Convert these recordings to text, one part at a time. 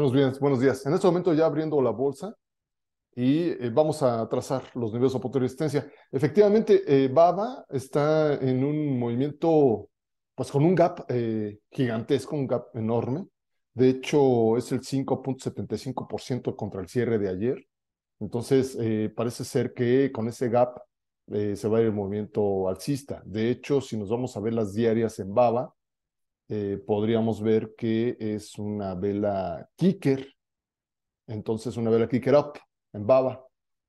Buenos días, buenos días. En este momento ya abriendo la bolsa y eh, vamos a trazar los niveles de soporte resistencia. Efectivamente, eh, BABA está en un movimiento, pues con un gap eh, gigantesco, un gap enorme. De hecho, es el 5.75% contra el cierre de ayer. Entonces, parece ser que con ese gap se va a ir el movimiento alcista. De hecho, si nos vamos a ver las diarias en BABA, eh, podríamos ver que es una vela kicker, entonces una vela kicker up, en baba.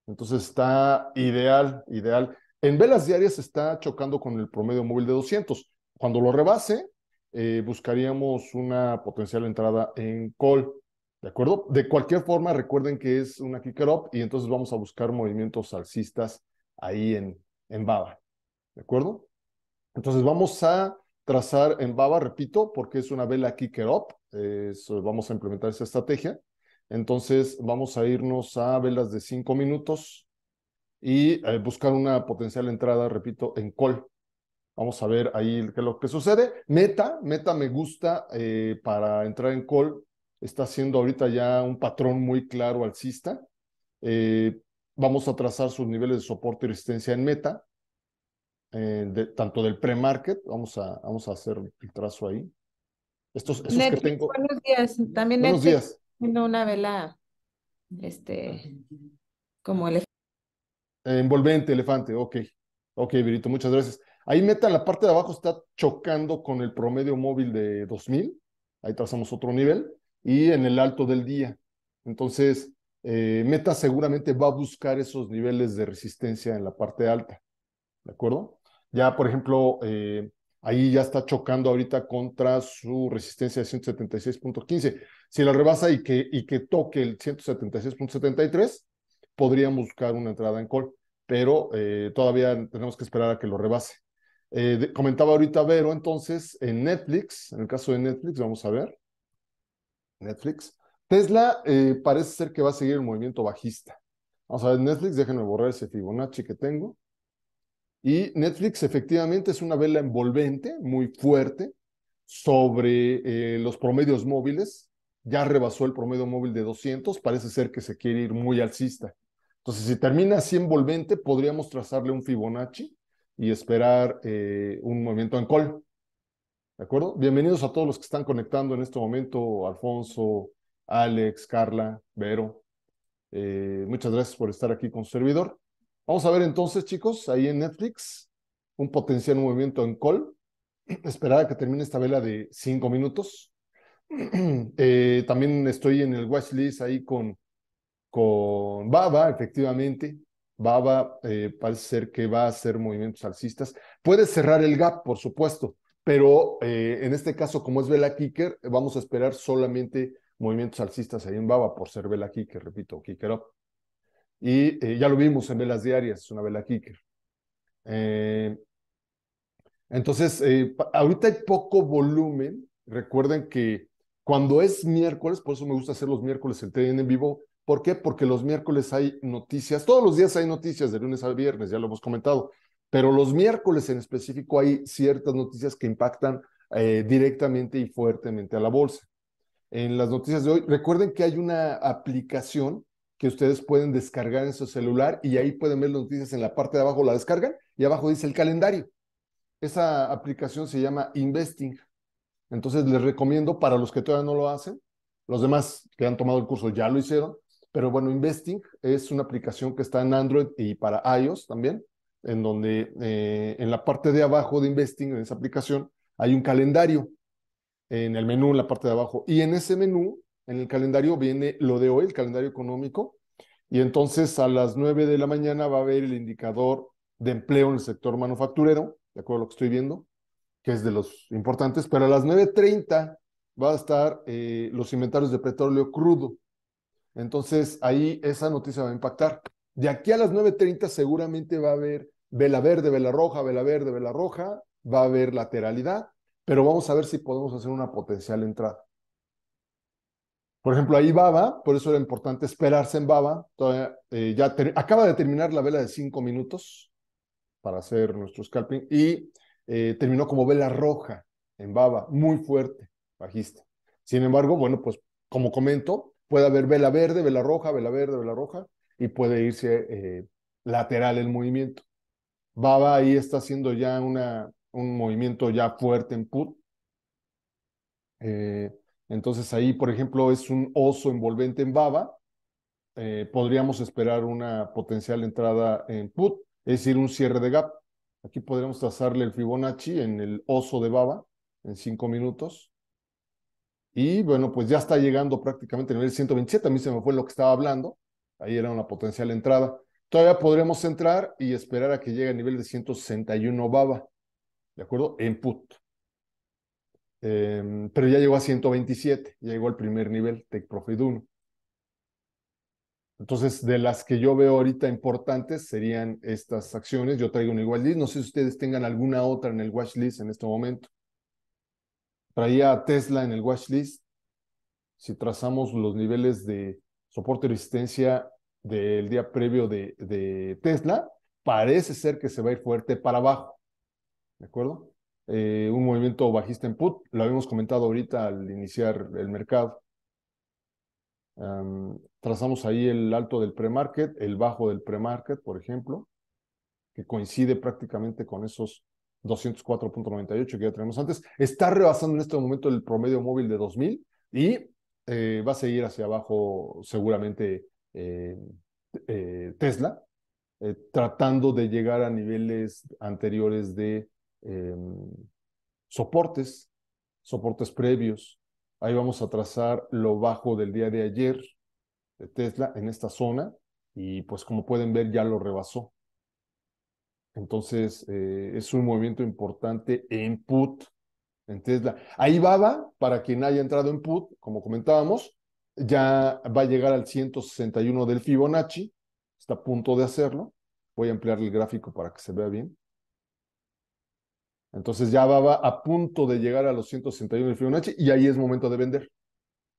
Entonces está ideal, ideal. En velas diarias está chocando con el promedio móvil de 200. Cuando lo rebase, eh, buscaríamos una potencial entrada en call. ¿De acuerdo? De cualquier forma, recuerden que es una kicker up y entonces vamos a buscar movimientos alcistas ahí en, en Baba. ¿De acuerdo? Entonces vamos a trazar en Baba, repito, porque es una vela kicker up, vamos a implementar esa estrategia. Entonces vamos a irnos a velas de 5 minutos y eh, buscar una potencial entrada, repito, en call. Vamos a ver ahí qué lo que sucede. Meta, meta me gusta eh, para entrar en call. Está haciendo ahorita ya un patrón muy claro alcista. Eh, vamos a trazar sus niveles de soporte y resistencia en meta. Eh, tanto del pre-market, vamos a, vamos a hacer el trazo ahí. Estos, esos que tengo. Buenos días, también buenos una vela, este, como elefante. Envolvente, elefante, ok. Ok, Virito, muchas gracias. Ahí meta en la parte de abajo está chocando con el promedio móvil de 2000, ahí trazamos otro nivel, y en el alto del día. Entonces, eh, meta seguramente va a buscar esos niveles de resistencia en la parte alta. ¿De acuerdo? Ya, por ejemplo, eh, ahí ya está chocando ahorita contra su resistencia de 176.15. Si la rebasa y que, y que toque el 176.73, podríamos buscar una entrada en call, pero eh, todavía tenemos que esperar a que lo rebase. Eh, comentaba ahorita Vero, entonces, en Netflix, en el caso de Netflix, vamos a ver. Netflix. Tesla parece ser que va a seguir el movimiento bajista. Vamos a ver, Netflix, déjenme borrar ese Fibonacci que tengo. Y Netflix efectivamente es una vela envolvente, muy fuerte, sobre eh, los promedios móviles. Ya rebasó el promedio móvil de 200, parece ser que se quiere ir muy alcista. Entonces, si termina así envolvente, podríamos trazarle un Fibonacci y esperar eh, un movimiento en call. ¿De acuerdo? Bienvenidos a todos los que están conectando en este momento, Alfonso, Alex, Carla, Vero. Eh, muchas gracias por estar aquí con su servidor. Vamos a ver entonces, chicos, ahí en Netflix, un potencial movimiento en call. Esperar a que termine esta vela de cinco minutos. Eh, también estoy en el list ahí con, con Baba, efectivamente. Baba eh, parece ser que va a hacer movimientos alcistas. Puede cerrar el gap, por supuesto, pero eh, en este caso, como es vela kicker, vamos a esperar solamente movimientos alcistas ahí en Baba por ser vela kicker, repito, kicker up y eh, ya lo vimos en Velas Diarias, es una vela kicker. Eh, entonces, eh, ahorita hay poco volumen. Recuerden que cuando es miércoles, por eso me gusta hacer los miércoles el TN en vivo. ¿Por qué? Porque los miércoles hay noticias, todos los días hay noticias, de lunes a viernes, ya lo hemos comentado, pero los miércoles en específico hay ciertas noticias que impactan directamente y fuertemente a la bolsa. En las noticias de hoy, recuerden que hay una aplicación que ustedes pueden descargar en su celular y ahí pueden ver las noticias en la parte de abajo, la descargan y abajo dice el calendario. Esa aplicación se llama Investing. Entonces les recomiendo para los que todavía no lo hacen, los demás que han tomado el curso ya lo hicieron, pero bueno, Investing es una aplicación que está en Android y para iOS también, en donde eh, en la parte de abajo de Investing, en esa aplicación, hay un calendario en el menú, en la parte de abajo, y en ese menú en el calendario viene lo de hoy, el calendario económico, y entonces a las 9 de la mañana va a haber el indicador de empleo en el sector manufacturero, de acuerdo a lo que estoy viendo, que es de los importantes, pero a las 9.30 va a estar eh, los inventarios de petróleo crudo. Entonces ahí esa noticia va a impactar. De aquí a las 9.30 seguramente va a haber vela verde, vela roja, vela verde, vela roja, va a haber lateralidad, pero vamos a ver si podemos hacer una potencial entrada. Por ejemplo, ahí Baba, por eso era importante esperarse en Baba. Eh, ya acaba de terminar la vela de cinco minutos para hacer nuestro scalping y eh, terminó como vela roja en Baba, muy fuerte, bajista. Sin embargo, bueno, pues como comento, puede haber vela verde, vela roja, vela verde, vela roja y puede irse eh, lateral el movimiento. Baba ahí está haciendo ya una, un movimiento ya fuerte en put. Eh, entonces ahí, por ejemplo, es un oso envolvente en baba. Eh, podríamos esperar una potencial entrada en put, es decir, un cierre de gap. Aquí podríamos trazarle el Fibonacci en el oso de baba en cinco minutos. Y bueno, pues ya está llegando prácticamente a nivel 127. A mí se me fue lo que estaba hablando. Ahí era una potencial entrada. Todavía podríamos entrar y esperar a que llegue a nivel de 161 baba. ¿De acuerdo? En put. Em, pero ya llegó a 127, ya llegó al primer nivel, Tech Profit 1. Entonces, de las que yo veo ahorita importantes serían estas acciones. Yo traigo un igual list. No sé si ustedes tengan alguna otra en el watch list en este momento. Traía a Tesla en el watch list. Si trazamos los niveles de soporte y resistencia del día previo de Tesla, parece ser que se va a ir fuerte para abajo. ¿De acuerdo? Eh, un movimiento bajista en put, lo habíamos comentado ahorita al iniciar el mercado. trazamos ahí el alto del pre-market, el bajo del pre-market, por ejemplo, que coincide prácticamente con esos 204.98 que ya tenemos antes. Está rebasando en este momento el promedio móvil de 2000 y eh, va a seguir hacia abajo seguramente eh, Tesla, tratando de llegar a niveles anteriores de Em, soportes, soportes previos. Ahí vamos a trazar lo bajo del día de ayer de Tesla en esta zona y pues como pueden ver ya lo rebasó. Entonces eh, es un movimiento importante en put en Tesla. Ahí va para quien haya entrado en put, como comentábamos, ya va a llegar al 161 del Fibonacci, está a punto de hacerlo. Voy a ampliar el gráfico para que se vea bien. Entonces ya va, a punto de llegar a los 161 del Fibonacci y ahí es momento de vender.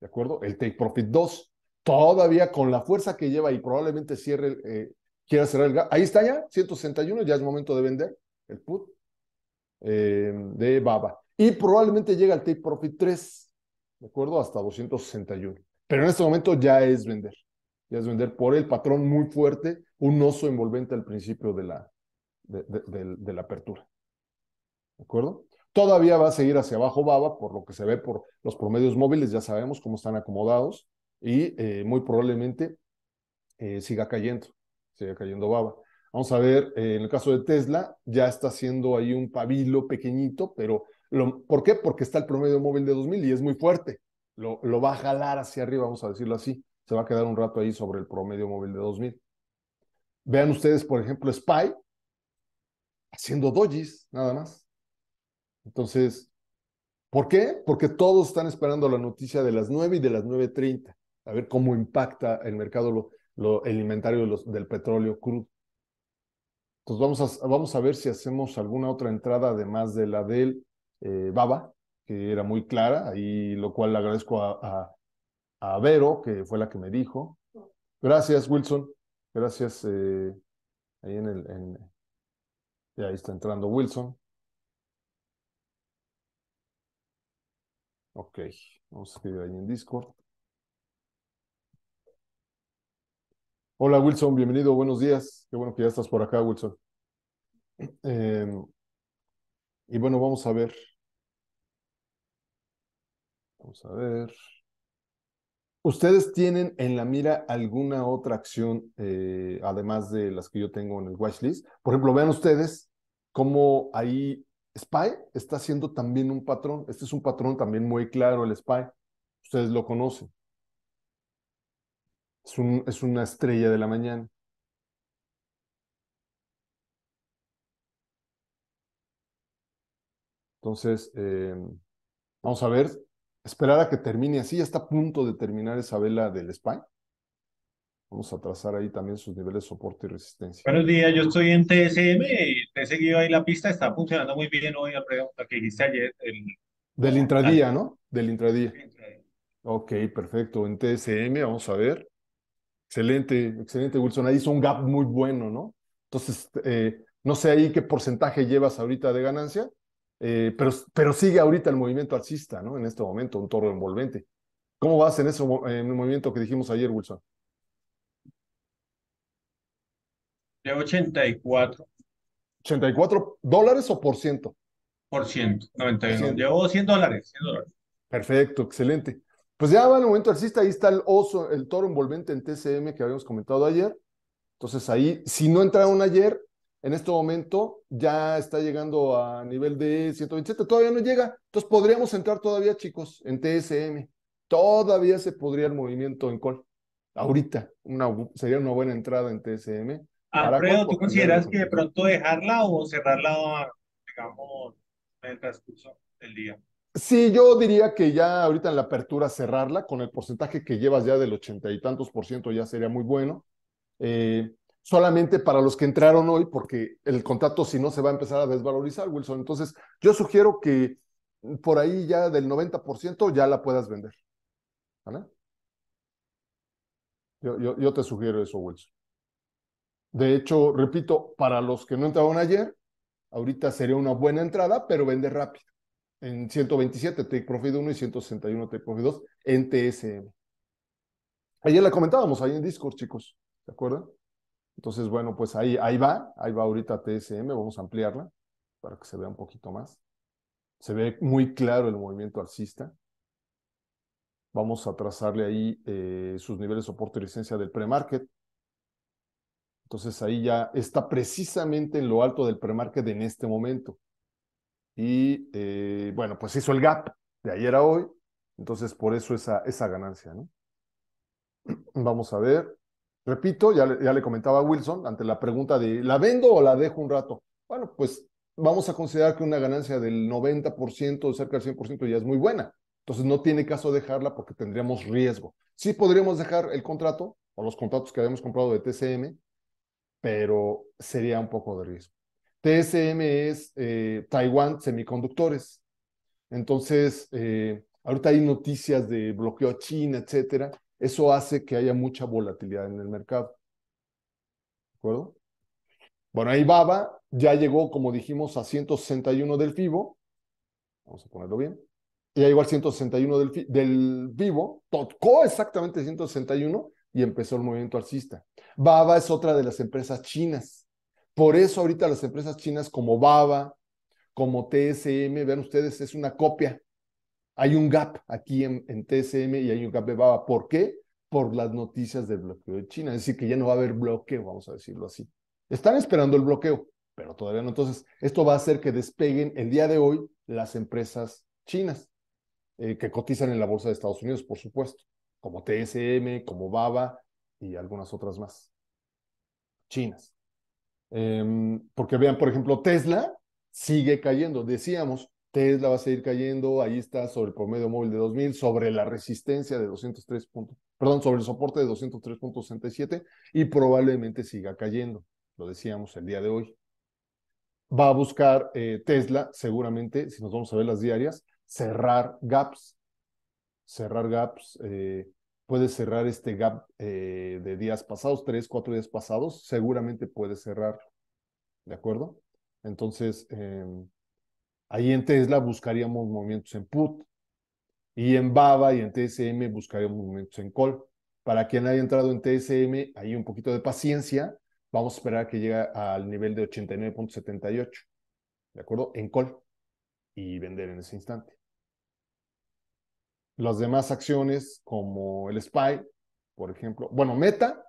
¿De acuerdo? El take profit 2. Todavía con la fuerza que lleva y probablemente cierre, eh, quiera cerrar el Ahí está ya, 161, ya es momento de vender el put eh, de Baba. Y probablemente llega al take profit 3, ¿de acuerdo? Hasta 261. Pero en este momento ya es vender. Ya es vender por el patrón muy fuerte, un oso envolvente al principio de la, de la apertura. ¿de acuerdo? Todavía va a seguir hacia abajo BABA, por lo que se ve por los promedios móviles, ya sabemos cómo están acomodados, y eh, muy probablemente eh, siga cayendo, siga cayendo BABA. Vamos a ver, eh, en el caso de Tesla, ya está haciendo ahí un pabilo pequeñito, pero ¿por qué? Porque está el promedio móvil de 2000 y es muy fuerte. Lo, lo, va a jalar hacia arriba, vamos a decirlo así. Se va a quedar un rato ahí sobre el promedio móvil de 2000. Vean ustedes, por ejemplo, Spy haciendo dojis, nada más. Entonces, ¿por qué? Porque todos están esperando la noticia de las 9 y de las 9.30, a ver cómo impacta el mercado, lo, el inventario los, del petróleo crudo. Entonces vamos a, vamos a ver si hacemos alguna otra entrada además de la del eh, Baba, que era muy clara, y lo cual le agradezco a, Vero, que fue la que me dijo. Gracias, Wilson. Gracias. Eh, ahí en el... En, ahí está entrando Wilson. Ok, vamos a escribir ahí en Discord. Hola Wilson, bienvenido, buenos días. Qué bueno que ya estás por acá, Wilson. Em, y bueno, vamos a ver. Vamos a ver. ¿Ustedes tienen en la mira alguna otra acción, eh, además de las que yo tengo en el watchlist? Por ejemplo, vean ustedes cómo ahí SPY está siendo también un patrón. Este es un patrón también muy claro, el SPY. Ustedes lo conocen. Es, una estrella de la mañana. Entonces, eh, vamos a ver, esperar a que termine así, ya está a punto de terminar esa vela del SPY. Vamos a trazar ahí también sus niveles de soporte y resistencia. Buenos días, yo estoy en TSM, seguido ahí la pista, está funcionando muy bien hoy la pregunta que dijiste ayer. Del intradía, ¿no? Del intradía. Ok, perfecto. En TSM, vamos a ver. Excelente, excelente, Wilson. Ahí hizo un gap muy bueno, ¿no? Entonces, eh, no sé ahí qué porcentaje llevas ahorita de ganancia, eh, pero, pero sigue ahorita el movimiento alcista, ¿no? En este momento, un toro envolvente. ¿Cómo vas en ese en el movimiento que dijimos ayer, Wilson? De 84. ¿84 dólares o por ciento? Por ciento, 91. Llevó 100 dólares, 100 Perfecto, excelente. Pues ya va el momento alcista, ahí está el oso, el toro envolvente en TCM que habíamos comentado ayer. Entonces ahí, si no entraron ayer, en este momento ya está llegando a nivel de 127, todavía no llega. Entonces podríamos entrar todavía, chicos, en TSM. Todavía se podría el movimiento en call. Ahorita sería una buena entrada en TSM. Alfredo, ¿tú consideras que de pronto dejarla o cerrarla, digamos, en el transcurso del día? Sí, yo diría que ya ahorita en la apertura cerrarla con el porcentaje que llevas ya del ochenta y tantos por ciento ya sería muy bueno. Eh, solamente para los que entraron hoy, porque el contrato si no se va a empezar a desvalorizar, Wilson. Entonces, yo sugiero que por ahí ya del 90% ya la puedas vender. ¿Vale? Yo, yo, yo te sugiero eso, Wilson. De hecho, repito, para los que no entraron ayer, ahorita sería una buena entrada, pero vende rápido. En 127 Take Profit 1 y 161 Take Profit 2 en TSM. Ayer la comentábamos ahí en Discord, chicos, ¿de acuerdo? Entonces, bueno, pues ahí, ahí va, ahí va ahorita TSM, vamos a ampliarla para que se vea un poquito más. Se ve muy claro el movimiento alcista. Vamos a trazarle ahí eh, sus niveles de soporte y licencia del pre-market. Entonces ahí ya está precisamente en lo alto del premarket en este momento. Y eh, bueno, pues hizo el gap de ayer a hoy. Entonces por eso esa, esa ganancia, ¿no? Vamos a ver. Repito, ya, ya le comentaba a Wilson ante la pregunta de ¿la vendo o la dejo un rato? Bueno, pues vamos a considerar que una ganancia del 90% cerca del 100% ya es muy buena. Entonces no tiene caso dejarla porque tendríamos riesgo. Sí podríamos dejar el contrato o los contratos que habíamos comprado de TCM pero sería un poco de riesgo. TSM es Taiwán eh, Taiwan Semiconductores. Entonces, eh, ahorita hay noticias de bloqueo a China, etcétera. Eso hace que haya mucha volatilidad en el mercado. ¿De acuerdo? Bueno, ahí Baba ya llegó, como dijimos, a 161 del FIBO. Vamos a ponerlo bien. Ya llegó al 161 del, del vivo, tocó exactamente 161 y empezó el movimiento alcista. Baba es otra de las empresas chinas. Por eso ahorita las empresas chinas como Baba, como TSM, vean ustedes, es una copia. Hay un gap aquí en, TSM y hay un gap de Baba. ¿Por qué? Por las noticias del bloqueo de China. Es decir, que ya no va a haber bloqueo, vamos a decirlo así. Están esperando el bloqueo, pero todavía no. Entonces, esto va a hacer que despeguen el día de hoy las empresas chinas eh, que cotizan en la bolsa de Estados Unidos, por supuesto como TSM, como Baba y algunas otras más, chinas. Em, porque vean, por ejemplo, Tesla sigue cayendo. Decíamos, Tesla va a seguir cayendo, ahí está sobre el promedio móvil de 2000, sobre la resistencia de 203 puntos, perdón, sobre el soporte de 203.67 y probablemente siga cayendo, lo decíamos el día de hoy. Va a buscar eh, Tesla, seguramente, si nos vamos a ver las diarias, cerrar gaps, cerrar gaps. Eh, puede cerrar este gap eh, de días pasados, tres, cuatro días pasados, seguramente puede cerrarlo. ¿De acuerdo? Entonces, em, ahí en Tesla buscaríamos movimientos en put y en Baba y en TSM buscaríamos movimientos en call. Para quien haya entrado en TSM, hay un poquito de paciencia. Vamos a esperar que llegue al nivel de 89.78. ¿De acuerdo? En call y vender en ese instante las demás acciones como el SPY, por ejemplo. Bueno, Meta,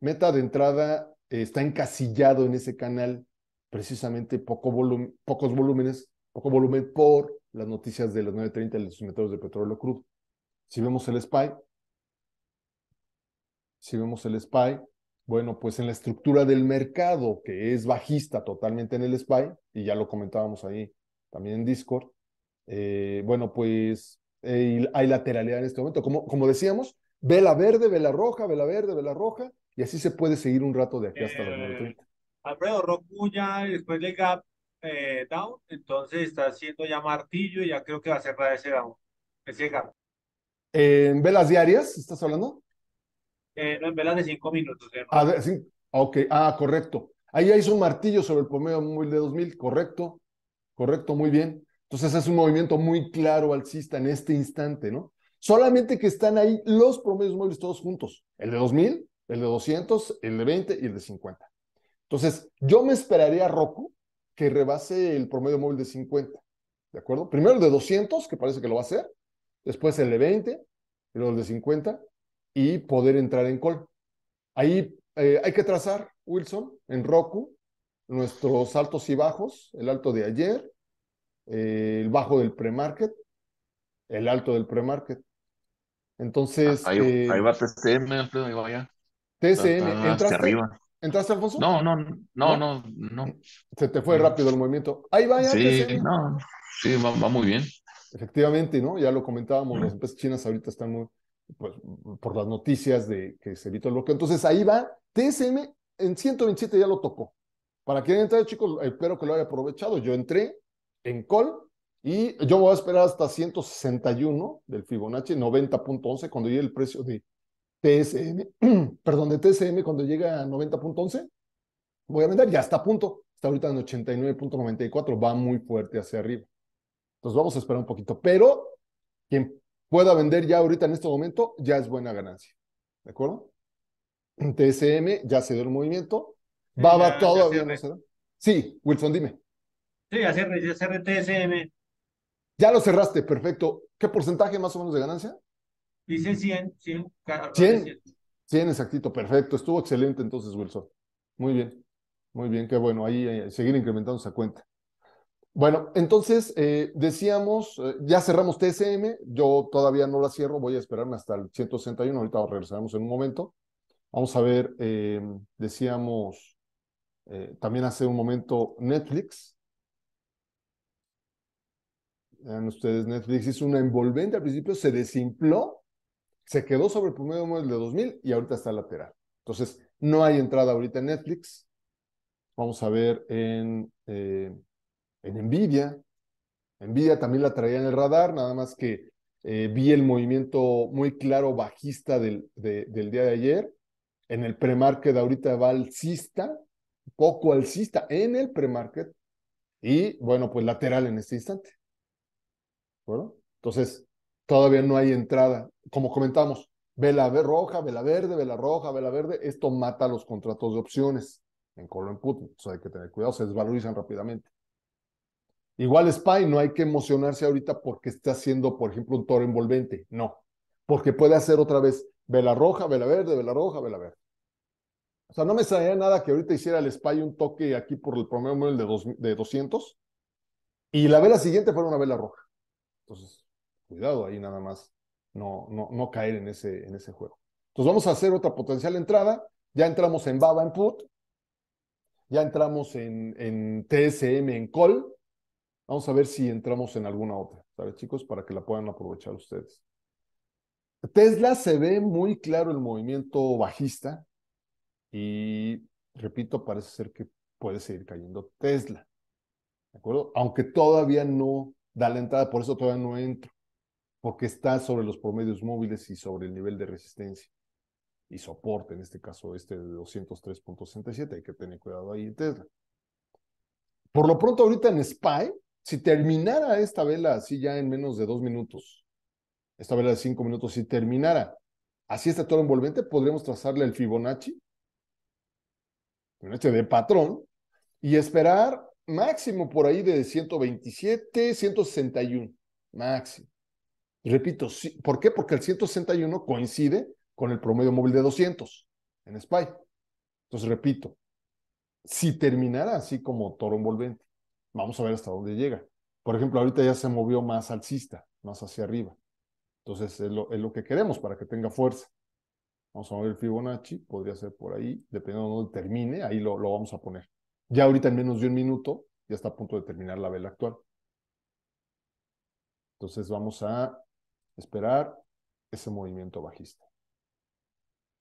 Meta de entrada eh, está encasillado en ese canal precisamente poco pocos volúmenes, poco volumen por las noticias de las 9.30 de los metros de petróleo crudo. Si vemos el SPY, si vemos el SPY, bueno, pues en la estructura del mercado, que es bajista totalmente en el SPY, y ya lo comentábamos ahí también en Discord, eh, bueno, pues eh, hay lateralidad en este momento. Como, como decíamos, vela verde, vela roja, vela verde, vela roja, y así se puede seguir un rato de aquí hasta eh, los Alfredo ya después llega eh, down, entonces está haciendo ya martillo y ya creo que va a cerrar ese down, ese ¿En velas diarias estás hablando? Eh, no, en velas de cinco minutos. Ah, ok, ah, correcto. Ahí hizo un martillo sobre el promedio móvil de 2000, correcto, correcto, muy bien. Entonces es un movimiento muy claro alcista en este instante, ¿no? Solamente que están ahí los promedios móviles todos juntos, el de 2000, el de 200, el de 20 y el de 50. Entonces, yo me esperaría a Roku que rebase el promedio móvil de 50, ¿de acuerdo? Primero el de 200, que parece que lo va a hacer, después el de 20, luego el de 50 y poder entrar en call. Ahí eh, hay que trazar, Wilson, en Roku, nuestros altos y bajos, el alto de ayer, eh, el bajo del pre-market, el alto del pre-market. Ah, Entonces. Ahí, eh, va TCM, ahí va TCM, ah, ¿entraste? ¿Entraste, Alfonso? No, no, no, no, no. Se te fue rápido el mm. movimiento. Ahí va, Sí, no, sí, va, muy bien. Efectivamente, ¿no? Ya lo comentábamos, las empresas chinas ahorita están muy, pues, por las noticias de que se evitó el bloque. Entonces ahí va, TSM en 127 ya lo tocó. Para quien haya entrado, chicos, espero que lo haya aprovechado. Yo entré, en col, y yo voy a esperar hasta 161 del Fibonacci, 90.11, cuando llegue el precio de TSM, perdón, de TSM, cuando llegue a 90.11, voy a vender, ya está a punto, está ahorita en 89.94, va muy fuerte hacia arriba. Entonces vamos a esperar un poquito, pero quien pueda vender ya ahorita en este momento, ya es buena ganancia, ¿de acuerdo? TSM ya se dio el movimiento, va, va todo, Sí, Wilson, dime. Sí, hacer, cerré TSM. Ya lo cerraste, perfecto. ¿Qué porcentaje más o menos de ganancia? Dice 100, 100. 100, 100 exactito, perfecto. Estuvo excelente entonces, Wilson. Muy bien, muy bien, qué bueno. Ahí, eh, seguir incrementando esa cuenta. Bueno, entonces eh, decíamos, eh, ya cerramos TSM, yo todavía no la cierro, voy a esperarme hasta el 161, ahorita regresaremos en un momento. Vamos a ver, decíamos también hace un momento Netflix, vean ustedes Netflix, hizo una envolvente al principio, se desimpló se quedó sobre el promedio móvil de 2000 y ahorita está lateral. Entonces, no hay entrada ahorita en Netflix. Vamos a ver en, eh, en Nvidia. Nvidia también la traía en el radar, nada más que eh, vi el movimiento muy claro bajista del, del día de ayer. En el premarket ahorita va alcista, poco alcista en el premarket y bueno, pues lateral en este instante. Entonces, todavía no hay entrada. Como comentamos, vela roja, vela verde, vela roja, vela verde, esto mata los contratos de opciones en color en put, entonces hay que tener cuidado, se desvalorizan rápidamente. Igual SPY, no hay que emocionarse ahorita porque está haciendo, por ejemplo, un toro envolvente, no, porque puede hacer otra vez vela roja, vela verde, vela roja, vela verde. O sea, no me salía nada que ahorita hiciera el SPY un toque aquí por el promedio de, de 200 y la vela siguiente fuera una vela roja. Entonces, cuidado ahí nada más, no, no, no caer en ese, en ese juego. Entonces vamos a hacer otra potencial entrada. Ya entramos en Baba en put, ya entramos en, en TSM en call. Vamos a ver si entramos en alguna otra, ¿sabes, chicos? Para que la puedan aprovechar ustedes. Tesla se ve muy claro el movimiento bajista y, repito, parece ser que puede seguir cayendo Tesla. ¿De acuerdo? Aunque todavía no da la entrada, por eso todavía no entro, porque está sobre los promedios móviles y sobre el nivel de resistencia y soporte, en este caso este de 203.67, hay que tener cuidado ahí en Tesla. Por lo pronto ahorita en SPY, si terminara esta vela así ya en menos de dos minutos, esta vela de cinco minutos, si terminara así este toro envolvente, podríamos trazarle el Fibonacci, Fibonacci de patrón, y esperar máximo por ahí de 127, 161, máximo. repito, ¿por qué? Porque el 161 coincide con el promedio móvil de 200 en SPY. Entonces, repito, si terminara así como toro envolvente, vamos a ver hasta dónde llega. Por ejemplo, ahorita ya se movió más alcista, más hacia arriba. Entonces, es lo, que queremos para que tenga fuerza. Vamos a mover el Fibonacci, podría ser por ahí, dependiendo de dónde termine, ahí lo, lo vamos a poner. Ya ahorita en menos de un minuto ya está a punto de terminar la vela actual. Entonces vamos a esperar ese movimiento bajista.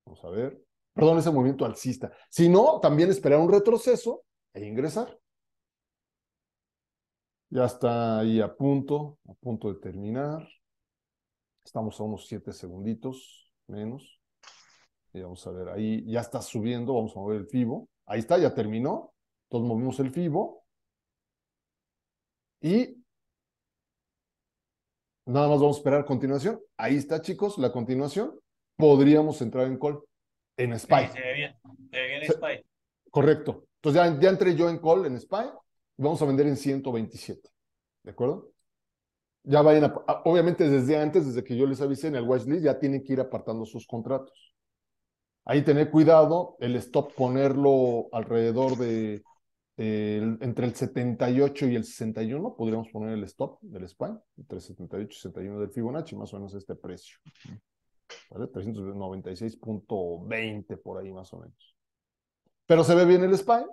Vamos a ver. Perdón, ese movimiento alcista. Si no, también esperar un retroceso e ingresar. Ya está ahí a punto, a punto de terminar. Estamos a unos 7 segunditos menos. Y vamos a ver, ahí ya está subiendo, vamos a mover el FIBO. Ahí está, ya terminó. Entonces movimos el FIBO y nada más vamos a esperar continuación. Ahí está, chicos, la continuación. Podríamos entrar en call, en SPY. se ve bien, se ve bien SPY. Correcto. Entonces ya, entré yo en call, en SPY, y vamos a vender en 127. ¿De acuerdo? Ya vayan, obviamente desde antes, desde que yo les avisé en el watchlist, ya tienen que ir apartando sus contratos. Ahí tener cuidado, el stop ponerlo alrededor de entre el 78 y el 61 podríamos poner el stop del SPY, entre 78 y 61 del Fibonacci, más o menos este precio. ¿Vale? 396.20 por ahí más o menos. Pero se ve bien el SPY.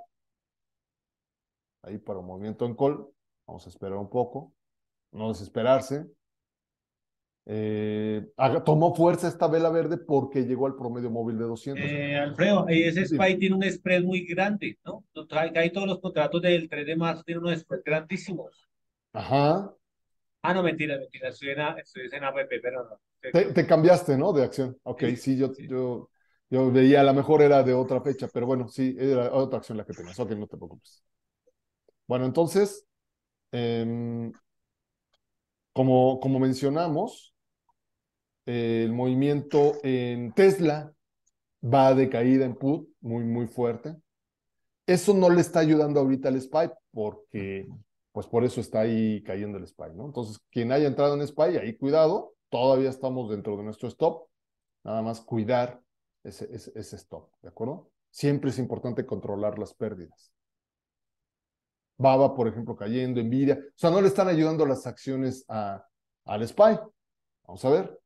Ahí para un movimiento en call. Vamos a esperar un poco. No desesperarse. Eh, tomó fuerza esta vela verde porque llegó al promedio móvil de 200. Eh, Alfredo, ese SPY tiene un spread muy grande, ¿no? Hay todos los contratos del 3 de marzo tienen unos spreads grandísimos. Ajá. Ah, no, mentira, mentira. Estoy en, APP, pero no. Te, cambiaste, ¿no? De acción. Ok, sí, yo, yo, yo veía, a lo mejor era de otra fecha, pero bueno, sí, era otra acción la que tenías. Ok, no te preocupes. Bueno, entonces, em, como, como mencionamos, eh, el movimiento en Tesla va de caída en put muy, muy fuerte. Eso no le está ayudando ahorita al SPY porque, pues por eso está ahí cayendo el SPY, ¿no? Entonces, quien haya entrado en SPY, ahí cuidado, todavía estamos dentro de nuestro stop, nada más cuidar ese, ese, stop, ¿de acuerdo? Siempre es importante controlar las pérdidas. Baba, por ejemplo, cayendo, Nvidia, o sea, no le están ayudando las acciones a, al SPY. Vamos a ver,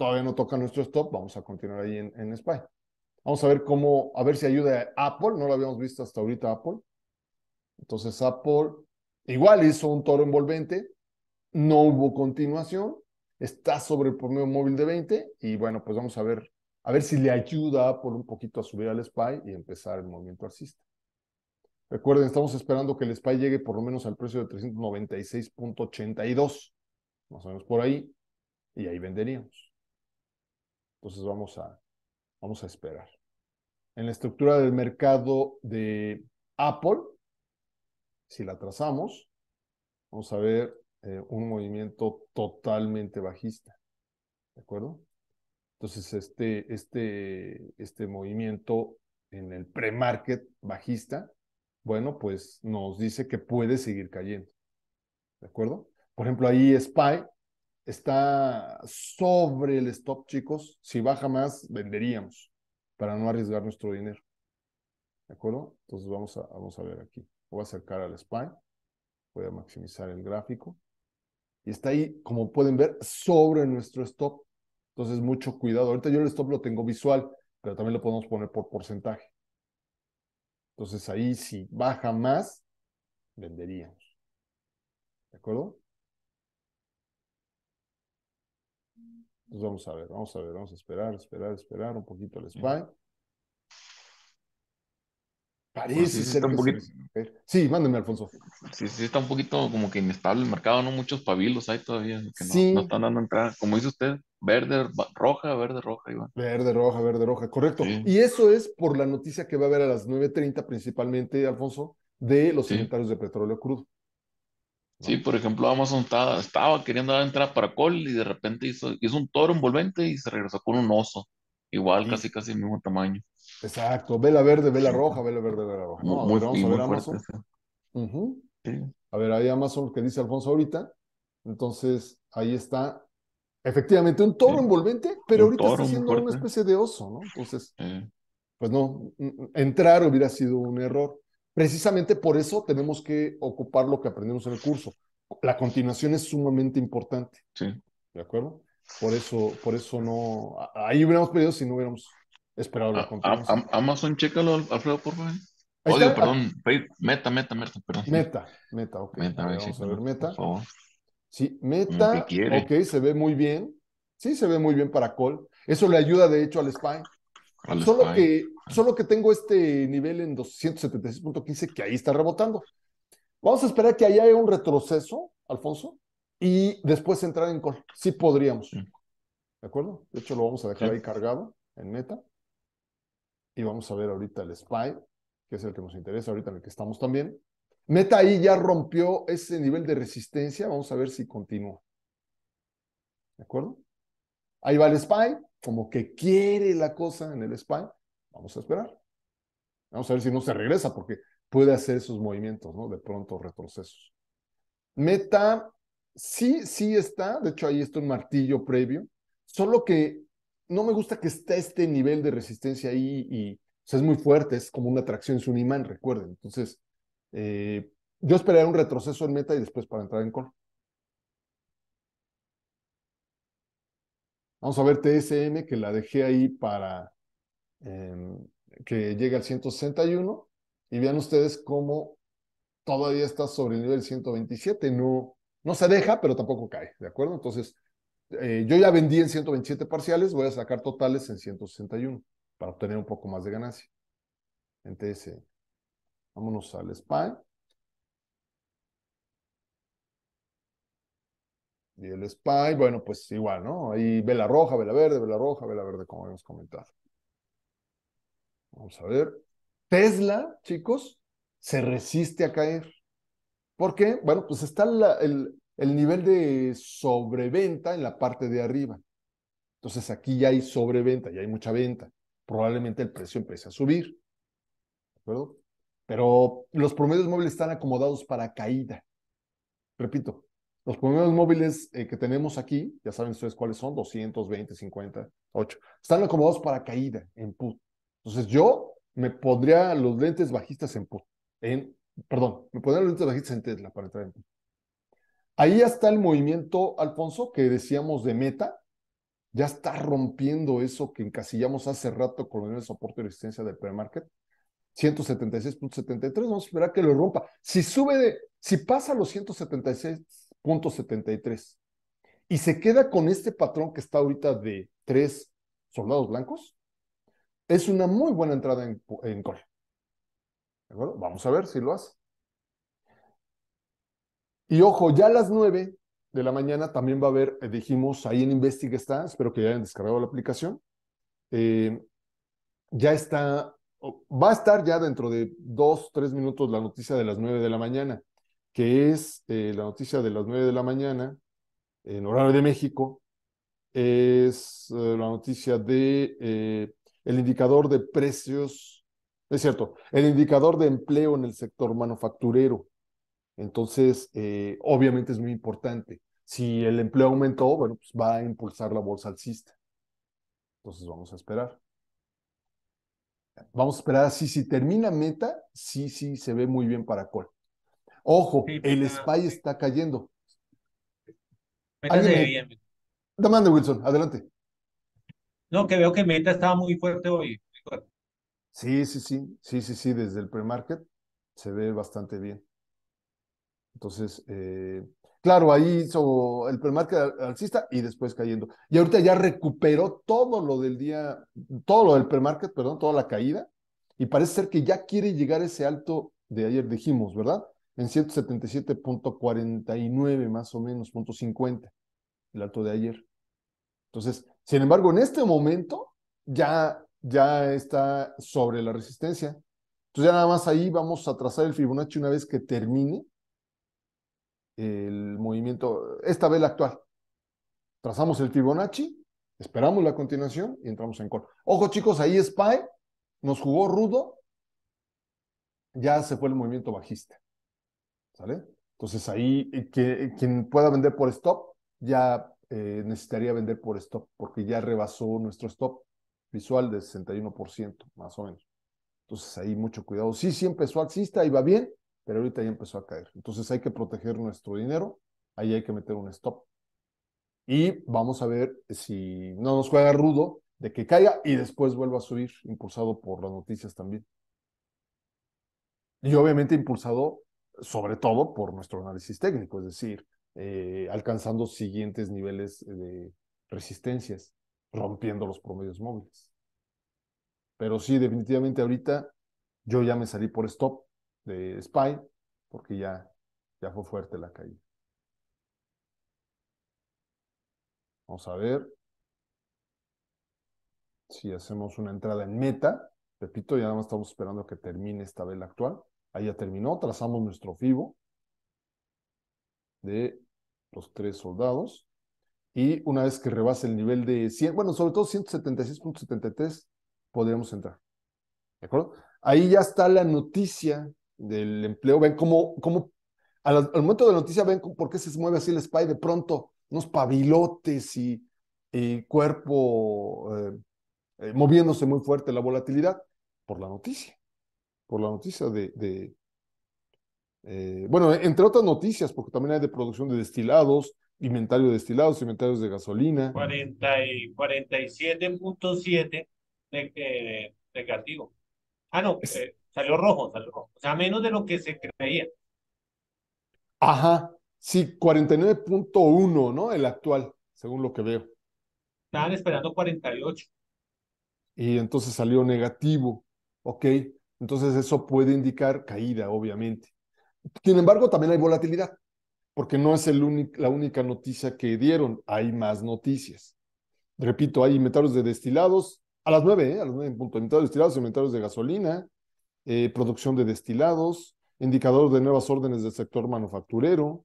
todavía no toca nuestro stop, vamos a continuar ahí en, en SPY. Vamos a ver cómo, a ver si ayuda Apple, no lo habíamos visto hasta ahorita Apple. Entonces Apple igual hizo un toro envolvente, no hubo continuación, está sobre el promedio móvil de 20 y bueno, pues vamos a ver, a ver si le ayuda a Apple un poquito a subir al SPY y empezar el movimiento alcista. Recuerden, estamos esperando que el SPY llegue por lo menos al precio de 396.82, más o menos por ahí, y ahí venderíamos. Entonces vamos a, vamos a esperar. En la estructura del mercado de Apple, si la trazamos, vamos a ver eh, un movimiento totalmente bajista. ¿De acuerdo? Entonces, este, este, este movimiento en el pre-market bajista, bueno, pues nos dice que puede seguir cayendo. ¿De acuerdo? Por ejemplo, ahí SPY está sobre el stop, chicos. Si baja más, venderíamos para no arriesgar nuestro dinero. ¿De acuerdo? Entonces vamos a, vamos a ver aquí. Voy a acercar al SPY. Voy a maximizar el gráfico. Y está ahí, como pueden ver, sobre nuestro stop. Entonces, mucho cuidado. Ahorita yo el stop lo tengo visual, pero también lo podemos poner por porcentaje. Entonces, ahí si baja más, venderíamos. ¿De acuerdo? Entonces pues vamos a ver, vamos a ver, vamos a esperar, esperar, esperar un poquito el SPY. Parece sí, ser un poquito... Sí, mándeme, Alfonso. Sí, sí, está un poquito como que inestable el mercado, no muchos pabilos hay todavía, que sí. no están dando entrada. Como dice usted, verde, roja, verde, roja, Iván. Verde, roja, verde, roja, correcto. Y eso es por la noticia que va a haber a las 9.30 principalmente, Alfonso, de los inventarios de petróleo crudo. Sí, por ejemplo, Amazon estaba, queriendo entrar entrada para Col y de repente hizo, un toro envolvente y se regresó con un oso. Igual, casi, casi el mismo tamaño. Exacto, vela verde, vela roja, vela verde, vela roja. muy, vamos a ver Amazon. A ver, ahí Amazon que dice Alfonso ahorita. Entonces, ahí está. Efectivamente, un toro envolvente, pero ahorita está siendo una especie de oso, ¿no? Entonces, pues no, entrar hubiera sido un error. Precisamente por eso tenemos que ocupar lo que aprendemos en el curso. La continuación es sumamente importante. Sí. ¿De acuerdo? Por eso, por eso no. Ahí hubiéramos pedido si no hubiéramos esperado la continuación. Amazon, chécalo, Alfredo, por favor. perdón. Meta, meta, meta, perdón. Meta, meta, ok. Meta, a vamos meta. Sí, meta. Ok, se ve muy bien. Sí, se ve muy bien para Cole. Eso le ayuda, de hecho, al spine. Solo que solo que tengo este nivel en 276.15 que ahí está rebotando. Vamos a esperar que ahí haya un retroceso, Alfonso, y después entrar en call. Sí podríamos. ¿De acuerdo? De hecho, lo vamos a dejar ahí cargado en meta. Y vamos a ver ahorita el SPY, que es el que nos interesa, ahorita en el que estamos también. Meta ahí ya rompió ese nivel de resistencia. Vamos a ver si continúa. ¿De acuerdo? Ahí va el SPY, como que quiere la cosa en el SPY. Vamos a esperar. Vamos a ver si no se regresa, porque puede hacer esos movimientos, ¿no? De pronto retrocesos. Meta, sí, sí está. De hecho, ahí está un martillo previo. Solo que no me gusta que esté este nivel de resistencia ahí y es muy fuerte, es como una atracción, es un imán, recuerden. Entonces, eh, yo esperaré un retroceso en meta y después para entrar en core. Vamos a ver TSM, que la dejé ahí para Em, que llega al 161 y vean ustedes cómo todavía está sobre el nivel 127, no, no se deja, pero tampoco cae, ¿de acuerdo? Entonces, eh, yo ya vendí en 127 parciales, voy a sacar totales en 161 para obtener un poco más de ganancia. Entonces, eh, vámonos al SPY. Y el SPY, bueno, pues igual, ¿no? Ahí vela roja, vela verde, vela roja, vela verde, como habíamos comentado. Vamos a ver. Tesla, chicos, se resiste a caer. ¿Por qué? Bueno, pues está el, nivel de sobreventa en la parte de arriba. Entonces aquí ya hay sobreventa, ya hay mucha venta. Probablemente el precio empiece a subir. ¿De acuerdo? Pero los promedios móviles están acomodados para caída. Repito, los promedios móviles eh, que tenemos aquí, ya saben ustedes cuáles son, 220, 50, 8, están acomodados para caída en put. Entonces yo me pondría los lentes bajistas en, perdón, me pondría los lentes bajistas en Tesla para entrar en Tesla. Ahí está el movimiento, Alfonso, que decíamos de meta, ya está rompiendo eso que encasillamos hace rato con el soporte y resistencia del premarket. 176.73, vamos a esperar que lo rompa. Si sube de, si pasa los 176.73 y se queda con este patrón que está ahorita de tres soldados blancos, es una muy buena entrada en, en Corea. ¿De acuerdo? Vamos a ver si lo hace. Y ojo, ya a las 9 de la mañana también va a haber, eh, dijimos ahí en Investig está, espero que ya hayan descargado la aplicación. Eh, ya está, va a estar ya dentro de dos, tres minutos la noticia de las 9 de la mañana, que es eh, la noticia de las 9 de la mañana en horario de México, es la noticia de el indicador de precios, es cierto, el indicador de empleo en el sector manufacturero. Entonces, eh, obviamente es muy importante. Si el empleo aumentó, bueno, pues va a impulsar la bolsa alcista. Entonces vamos a esperar. Vamos a esperar así. Si termina meta, sí, sí, se ve muy bien para Col. Ojo, el SPY está cayendo. ¿Me bien. Demande, Wilson, adelante. No, que veo que Meta estaba muy fuerte hoy. Sí, sí, sí, sí, sí, sí, desde el pre-market se ve bastante bien. Entonces, eh, claro, ahí hizo el pre-market alcista y después cayendo. Y ahorita ya recuperó todo lo del día, todo lo del pre-market, perdón, toda la caída. Y parece ser que ya quiere llegar a ese alto de ayer, dijimos, ¿verdad? En 177.49 más o menos, punto .50, el alto de ayer. Entonces, sin embargo, en este momento ya, ya está sobre la resistencia. Entonces ya nada más ahí vamos a trazar el Fibonacci una vez que termine el movimiento, esta vela actual. Trazamos el Fibonacci, esperamos la continuación y entramos en call. Ojo chicos, ahí Spy nos jugó rudo, ya se fue el movimiento bajista. ¿Sale? Entonces ahí eh, que, eh, quien pueda vender por stop ya eh, necesitaría vender por stop, porque ya rebasó nuestro stop visual de 61%, más o menos. Entonces ahí mucho cuidado. Sí, sí empezó a y va bien, pero ahorita ya empezó a caer. Entonces hay que proteger nuestro dinero, ahí hay que meter un stop. Y vamos a ver si no nos juega rudo de que caiga y después vuelva a subir, impulsado por las noticias también. Y obviamente impulsado sobre todo por nuestro análisis técnico, es decir, eh, alcanzando siguientes niveles eh, de resistencias, rompiendo los promedios móviles. Pero sí, definitivamente ahorita yo ya me salí por stop de SPY, porque ya, ya fue fuerte la caída. Vamos a ver si hacemos una entrada en meta. Repito, ya nada más estamos esperando que termine esta vela actual. Ahí ya terminó, trazamos nuestro FIBO de los tres soldados. Y una vez que rebase el nivel de 100, bueno, sobre todo 176.73, podríamos entrar. ¿De acuerdo? Ahí ya está la noticia del empleo. Ven cómo, cómo al, momento de la noticia, ven por qué se mueve así el SPY de pronto, unos pabilotes y, cuerpo eh, eh, moviéndose muy fuerte la volatilidad por la noticia, por la noticia de, eh, bueno, entre otras noticias, porque también hay de producción de destilados, inventario de destilados, inventarios de gasolina. 47.7 de, castigo. negativo. Ah, no, eh, salió rojo, salió rojo. O sea, menos de lo que se creía. Ajá, sí, 49.1, ¿no? El actual, según lo que veo. Estaban esperando 48. Y entonces salió negativo, ¿ok? Entonces eso puede indicar caída, obviamente. Sin embargo, también hay volatilidad, porque no es la única noticia que dieron, hay más noticias. Repito, hay inventarios de destilados, a las 9, ¿eh? a las nueve en punto, inventarios de destilados, inventarios de gasolina, eh, producción de destilados, indicadores de nuevas órdenes del sector manufacturero,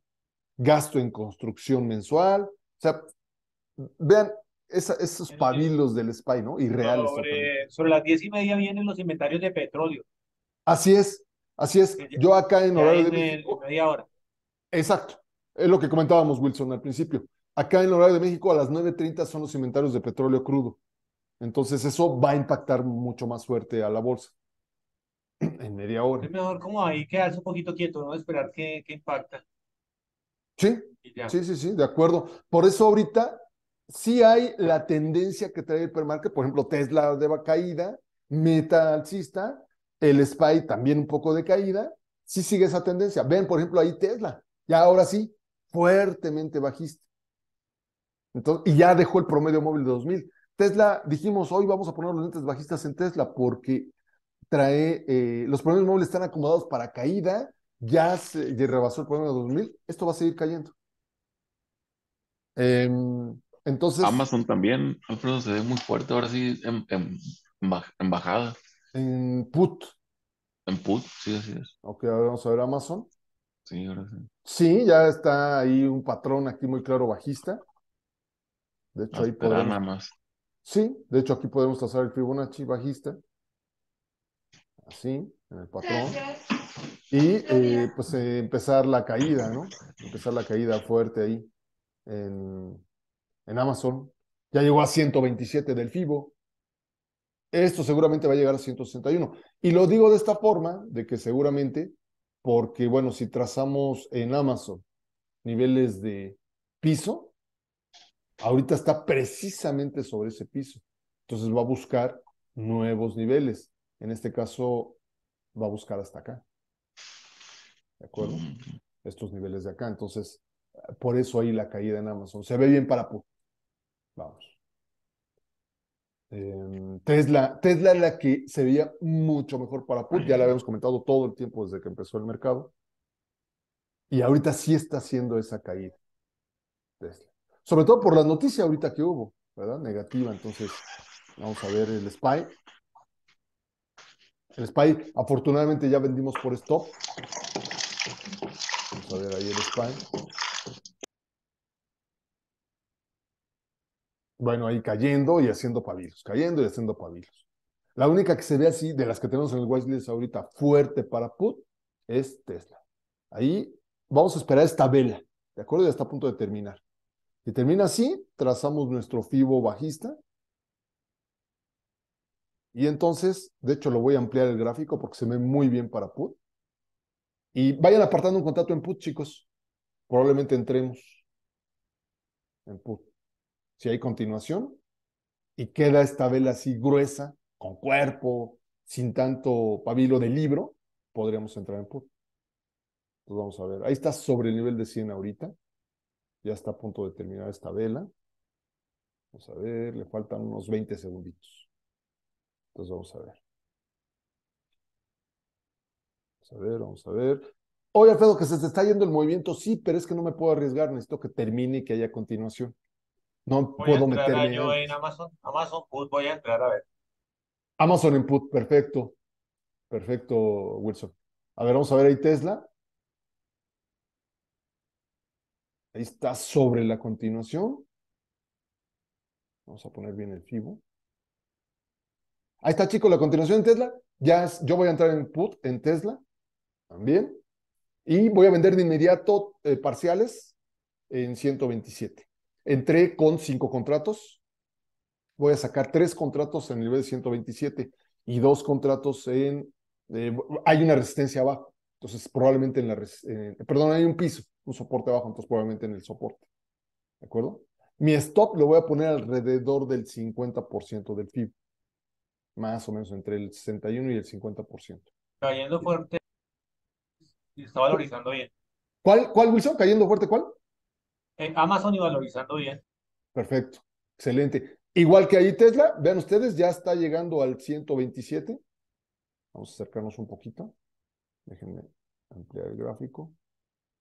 gasto en construcción mensual. O sea, vean esos pabilos del SPY, ¿no? Irreales. sobre las diez y media vienen los inventarios de petróleo. Así es, Así es, yo acá en horario de México. Media hora. Exacto, es lo que comentábamos, Wilson, al principio. Acá en horario de México a las 9.30 son los inventarios de petróleo crudo. Entonces eso va a impactar mucho más fuerte a la bolsa en media hora. Es mejor como ahí quedarse un poquito quieto, ¿no? Esperar que, impacta. Sí, sí, sí, sí, de acuerdo. Por eso ahorita sí hay la tendencia que trae el permarket, por ejemplo, Tesla de caída, Meta alcista, el SPY también un poco de caída, sí sigue esa tendencia. Ven, por ejemplo, ahí Tesla, ya ahora sí, fuertemente bajista. Entonces, y ya dejó el promedio móvil de 2000. Tesla, dijimos, hoy vamos a poner los lentes bajistas en Tesla porque trae, eh, los promedios móviles están acomodados para caída, ya se rebasó el promedio de 2000, esto va a seguir cayendo. Em, entonces. Amazon también, Alfredo, se ve muy fuerte ahora sí en, en, en bajada. En put. En put, sí, así es. Ok, ahora vamos a ver Amazon. Sí, ahora sí. Sí, ya está ahí un patrón aquí muy claro bajista. De hecho, ahí podemos. Nada más. Sí, de hecho, aquí podemos trazar el Fibonacci bajista. Así, en el patrón. Y eh, pues empezar la caída, ¿no? Empezar la caída fuerte ahí en, en Amazon. Ya llegó a 127 del FIBO esto seguramente va a llegar a 161. Y lo digo de esta forma, de que seguramente, porque bueno, si trazamos en Amazon niveles de piso, ahorita está precisamente sobre ese piso. Entonces va a buscar nuevos niveles. En este caso, va a buscar hasta acá. ¿De acuerdo? Mm. Estos niveles de acá. Entonces, por eso ahí la caída en Amazon. Se ve bien para... Vamos. Em, Tesla, Tesla es la que se veía mucho mejor para Put, ya la habíamos comentado todo el tiempo desde que empezó el mercado. Y ahorita sí está haciendo esa caída. Tesla. Sobre todo por la noticia ahorita que hubo, ¿verdad? Negativa. Entonces, vamos a ver el SPY. El SPY, afortunadamente ya vendimos por stop. Vamos a ver ahí el SPY. bueno, ahí cayendo y haciendo pavilos. cayendo y haciendo pavilos. La única que se ve así, de las que tenemos en el List ahorita, fuerte para put, es Tesla. Ahí vamos a esperar esta vela, ¿de acuerdo? Ya está a punto de terminar. Si termina así, trazamos nuestro FIBO bajista. Y entonces, de hecho, lo voy a ampliar el gráfico porque se ve muy bien para put. Y vayan apartando un contrato en put, chicos. Probablemente entremos en put si hay continuación, y queda esta vela así gruesa, con cuerpo, sin tanto pabilo de libro, podríamos entrar en put. Entonces pues vamos a ver, ahí está sobre el nivel de 100 ahorita, ya está a punto de terminar esta vela. Vamos a ver, le faltan unos 20 segunditos. Entonces vamos a ver. Vamos a ver, vamos a ver. Oye, Alfredo, que se te está yendo el movimiento, sí, pero es que no me puedo arriesgar, necesito que termine y que haya continuación. No puedo meterme. Yo en Amazon, Amazon Put voy a entrar a ver. Amazon Input, perfecto. Perfecto, Wilson. A ver, vamos a ver ahí Tesla. Ahí está sobre la continuación. Vamos a poner bien el FIBO. Ahí está, chicos, la continuación en Tesla. Ya yo voy a entrar en put en Tesla también. Y voy a vender de inmediato eh, parciales en 127. Entré con cinco contratos. Voy a sacar tres contratos en el nivel de 127 y dos contratos en... Eh, hay una resistencia abajo. Entonces, probablemente en la... resistencia perdón, hay un piso, un soporte abajo, entonces probablemente en el soporte. ¿De acuerdo? Mi stop lo voy a poner alrededor del 50% del PIB. Más o menos entre el 61 y el 50%. Cayendo fuerte. Y está valorizando bien. ¿Cuál, ¿Cuál, Wilson? ¿Cayendo fuerte cuál? Eh, Amazon y valorizando bien. Perfecto, excelente. Igual que ahí Tesla, vean ustedes, ya está llegando al 127. Vamos a acercarnos un poquito. Déjenme ampliar el gráfico.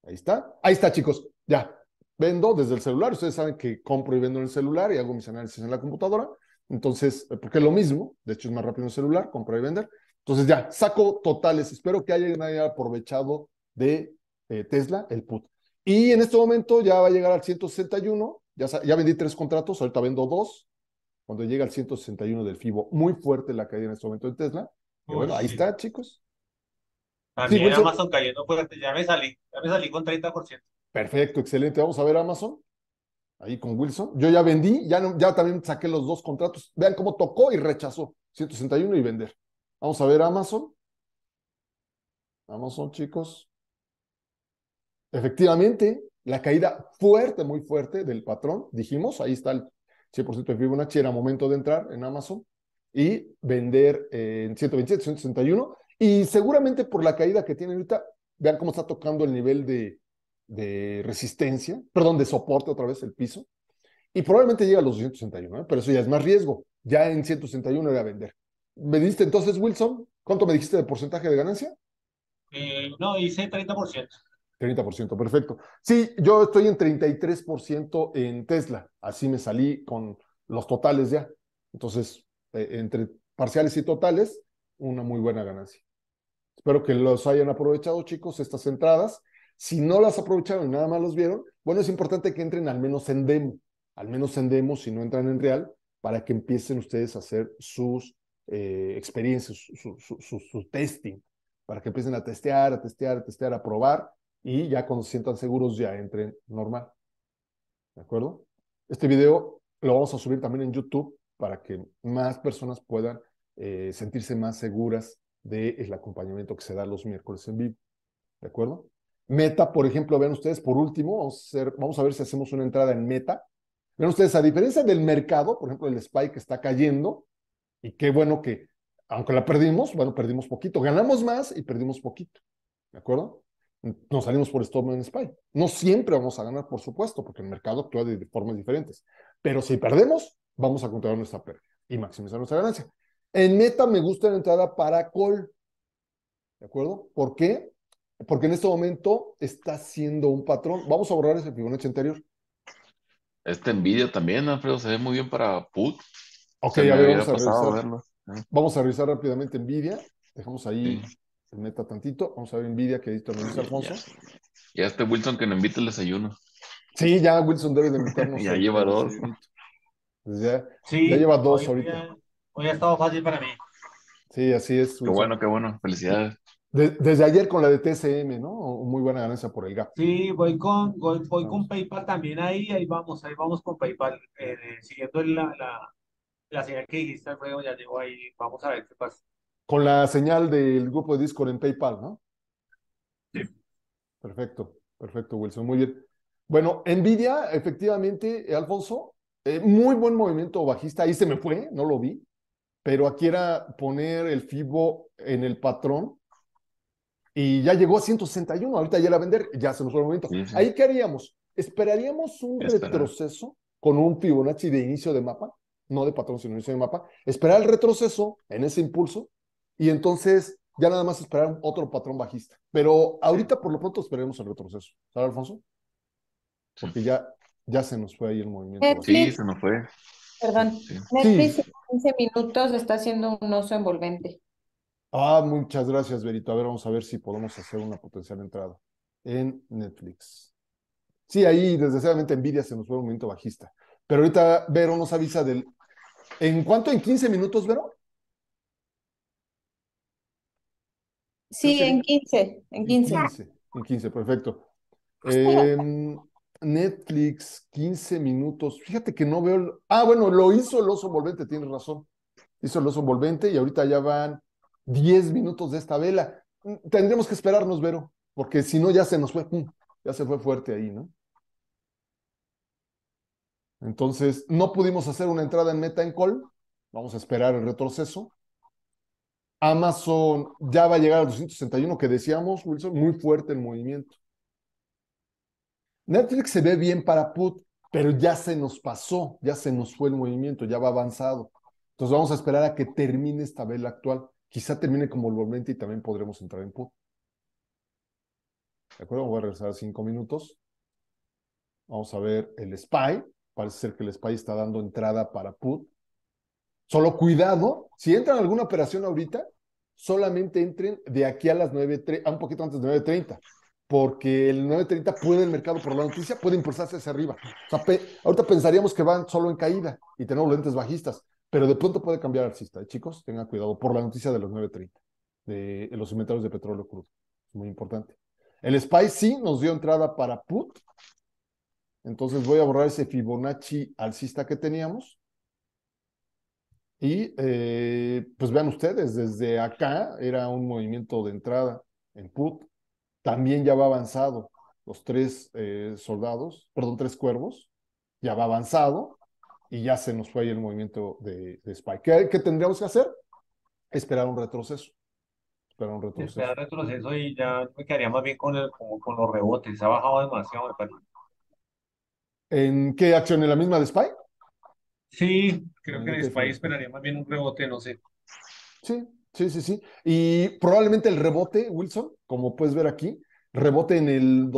Ahí está. Ahí está, chicos. Ya. Vendo desde el celular. Ustedes saben que compro y vendo en el celular y hago mis análisis en la computadora. Entonces, eh, porque es lo mismo. De hecho, es más rápido en el celular, Compro y vender. Entonces, ya, saco totales. Espero que hayan aprovechado de eh, Tesla el put. Y en este momento ya va a llegar al 161, ya, ya vendí tres contratos, ahorita vendo dos, cuando llega al 161 del FIBO, muy fuerte la caída en este momento de Tesla. bueno, ahí está, chicos. Ah, Amazon cayendo fuerte, ya me salí, ya me salí con 30%. Perfecto, excelente. Vamos a ver Amazon, ahí con Wilson. Yo ya vendí, ya, ya también saqué los dos contratos. Vean cómo tocó y rechazó, 161 y vender. Vamos a ver Amazon. Amazon, chicos. Efectivamente, la caída fuerte, muy fuerte del patrón, dijimos, ahí está el 100% de Fibonacci, era momento de entrar en Amazon y vender eh, en 127, 161, y seguramente por la caída que tiene ahorita, vean cómo está tocando el nivel de, resistencia, perdón, de soporte otra vez, el piso, y probablemente llega a los 261, ¿eh? pero eso ya es más riesgo, ya en 161 era vender. ¿Me diste entonces, Wilson, cuánto me dijiste de porcentaje de ganancia? Eh, no, hice 30%. 30%, perfecto. Sí, yo estoy en 33% en Tesla, así me salí con los totales ya. Entonces, eh, entre parciales y totales, una muy buena ganancia. Espero que los hayan aprovechado, chicos, estas entradas. Si no las aprovecharon y nada más los vieron, bueno, es importante que entren al menos en demo, al menos en demo si no entran en real, para que empiecen ustedes a hacer sus eh, experiencias, su testing, para que empiecen a testear, a testear, a testear, a probar y ya cuando se sientan seguros ya entren normal. ¿De acuerdo? Este video lo vamos a subir también en YouTube para que más personas puedan eh, sentirse más seguras del el acompañamiento que se da los miércoles en vivo. ¿De acuerdo? Meta, por ejemplo, vean ustedes, por último, vamos a, ver si hacemos una entrada en meta. Vean ustedes, a diferencia del mercado, por ejemplo, el spike que está cayendo, y qué bueno que, aunque la perdimos, bueno, perdimos poquito, ganamos más y perdimos poquito, ¿de acuerdo? nos salimos por esto en Spy. No siempre vamos a ganar, por supuesto, porque el mercado actúa de formas diferentes. Pero si perdemos, vamos a controlar nuestra pérdida y maximizar nuestra ganancia. En meta me gusta la entrada para call. ¿De acuerdo? ¿Por qué? Porque en este momento está siendo un patrón. Vamos a borrar ese Fibonacci anterior. Este envidia también, Alfredo, se ve muy bien para put. Ok, ya vamos a revisar. ¿eh? Vamos a revisar rápidamente envidia. Dejamos ahí meta tantito. Vamos a ver envidia que ha Luis Alfonso. Ya, ya este Wilson que me invita el desayuno. Sí, ya Wilson debe de invitarnos. Pues ya lleva dos. ya, lleva dos ahorita. Hoy ha estado fácil para mí. Sí, así es. Qué bueno, qué bueno. Felicidades. desde ayer con la de TCM, ¿no? Muy buena ganancia por el gap. Sí, voy con, voy, con PayPal también ahí, ahí vamos, ahí vamos con PayPal, eh, siguiendo la, señal que dijiste, juego, ya llegó ahí, vamos a ver qué pasa con la señal del grupo de Discord en PayPal, ¿no? Sí. Perfecto, perfecto, Wilson, muy bien. Bueno, Nvidia, efectivamente, Alfonso, eh, muy buen movimiento bajista, ahí se me fue, no lo vi, pero aquí era poner el FIBO en el patrón y ya llegó a 161, ahorita ya la vender, ya se nos fue el movimiento. Ahí, ¿qué haríamos? ¿Esperaríamos un retroceso con un Fibonacci de inicio de mapa? No de patrón, sino de inicio de mapa. Esperar el retroceso en ese impulso y entonces ya nada más esperar otro patrón bajista. Pero ahorita por lo pronto esperemos el retroceso. ¿Sabes, Alfonso? Porque ya, ya se nos fue ahí el movimiento. Sí, se nos fue. Perdón. Netflix en 15 minutos está haciendo un oso envolvente. Ah, muchas gracias, Berito. A ver, vamos a ver si podemos hacer una potencial entrada en Netflix. Sí, ahí desgraciadamente envidia se nos fue un movimiento bajista. Pero ahorita Vero nos avisa del... ¿En cuánto? ¿En 15 minutos, Vero? Sí, en 15, en 15. En 15, perfecto. Em, Netflix, 15 minutos. Fíjate que no veo. Ah, bueno, lo hizo el oso envolvente, tienes razón. Hizo el oso envolvente y ahorita ya van 10 minutos de esta vela. Tendremos que esperarnos, Vero, porque si no ya se nos fue, ya se fue fuerte ahí, ¿no? Entonces, no pudimos hacer una entrada en meta en call. Vamos a esperar el retroceso. Amazon ya va a llegar al 261 que decíamos, Wilson, muy fuerte el movimiento. Netflix se ve bien para put, pero ya se nos pasó, ya se nos fue el movimiento, ya va avanzado. Entonces vamos a esperar a que termine esta vela actual. Quizá termine como el volvente y también podremos entrar en put. ¿De acuerdo? Voy a regresar cinco minutos. Vamos a ver el SPY. Parece ser que el SPY está dando entrada para put. Solo cuidado, si entran en alguna operación ahorita, solamente entren de aquí a las 9.30, un poquito antes de 9.30, porque el 9.30 puede el mercado por la noticia, puede impulsarse hacia arriba. ahorita pensaríamos que van solo en caída y tenemos lentes bajistas, pero de pronto puede cambiar alcista. ¿eh? Chicos, tengan cuidado por la noticia de los 9.30, de, los inventarios de petróleo crudo. Es muy importante. El SPICE sí nos dio entrada para put. Entonces voy a borrar ese Fibonacci alcista que teníamos y eh, pues vean ustedes, desde acá era un movimiento de entrada en put, también ya va avanzado, los tres eh, soldados, perdón, tres cuervos, ya va avanzado y ya se nos fue ahí el movimiento de, de Spike. ¿Qué, tendríamos que hacer? Esperar un retroceso. Esperar un retroceso. Esperar retroceso y ya me quedaría más bien con, los rebotes. Se Ha bajado demasiado, el ¿En qué acción? ¿En la misma de Spike? Sí, creo que en país esperaría más bien un rebote, no sé. Sí, sí, sí, sí. Y probablemente el rebote, Wilson, como puedes ver aquí, rebote en el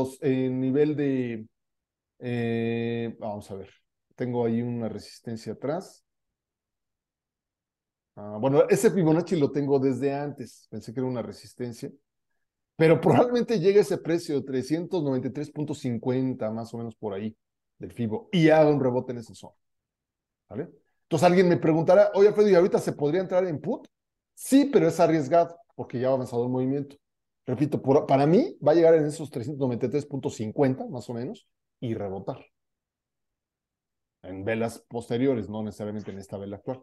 nivel de. Eh, vamos a ver. Tengo ahí una resistencia atrás. Ah, bueno, ese Fibonacci lo tengo desde antes. Pensé que era una resistencia. Pero probablemente llegue a ese precio, 393.50, más o menos por ahí, del FIBO, y haga un rebote en esa zona. Entonces alguien me preguntará, oye Alfredo, ¿y ahorita se podría entrar en put? Sí, pero es arriesgado porque ya ha avanzado el movimiento. Repito, para mí va a llegar en esos 393.50 más o menos y rebotar. En velas posteriores, no necesariamente en esta vela actual.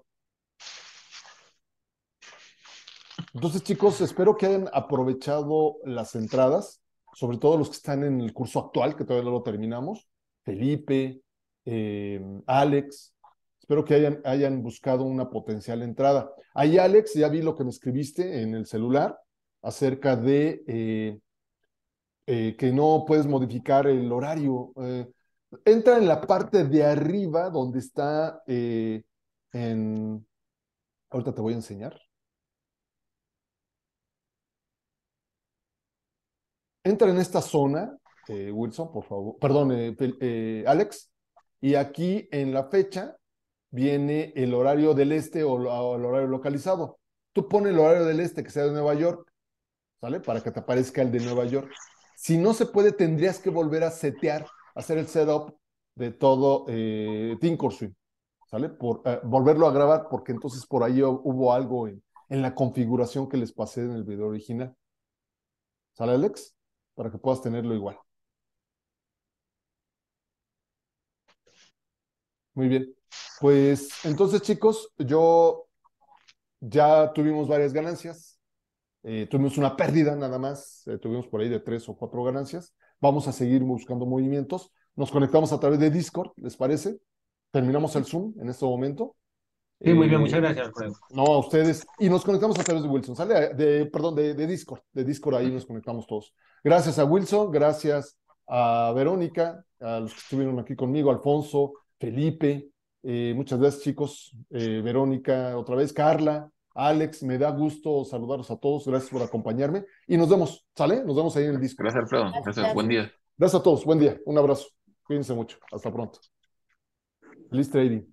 Entonces, chicos, espero que hayan aprovechado las entradas, sobre todo los que están en el curso actual, que todavía no lo terminamos. Felipe, eh, Alex, Espero que hayan, hayan buscado una potencial entrada. Ahí, Alex, ya vi lo que me escribiste en el celular acerca de eh, eh, que no puedes modificar el horario. Eh, entra en la parte de arriba donde está en... Ahorita te voy a enseñar. Entra en esta zona, Wilson, por favor. Perdón, Alex. Y aquí en la fecha viene el horario del este o, el horario localizado. Tú pones el horario del este, que sea de Nueva York, ¿sale? Para que te aparezca el de Nueva York. Si no se puede, tendrías que volver a setear, hacer el setup de todo eh, Swim, ¿sale? Por, eh, volverlo a grabar, porque entonces por ahí hubo algo en, en la configuración que les pasé en el video original. ¿Sale, Alex? Para que puedas tenerlo igual. Muy bien. Pues entonces, chicos, yo ya tuvimos varias ganancias. Eh, tuvimos una pérdida nada más. Eh, tuvimos por ahí de tres o cuatro ganancias. Vamos a seguir buscando movimientos. Nos conectamos a través de Discord, ¿les parece? Terminamos el Zoom en este momento. Sí, muy bien, eh, muchas gracias, No, a ustedes. Y nos conectamos a través de Wilson, ¿sale? De, perdón, de, de, Discord. De Discord ahí nos conectamos todos. Gracias a Wilson, gracias a Verónica, a los que estuvieron aquí conmigo, Alfonso, Felipe, eh, muchas gracias, chicos. Eh, Verónica, otra vez, Carla, Alex, me da gusto saludaros a todos. Gracias por acompañarme. Y nos vemos, ¿sale? Nos vemos ahí en el disco. Gracias, Alfredo. Gracias. Buen día. Gracias a todos. Buen día. Un abrazo. Cuídense mucho. Hasta pronto. Feliz trading.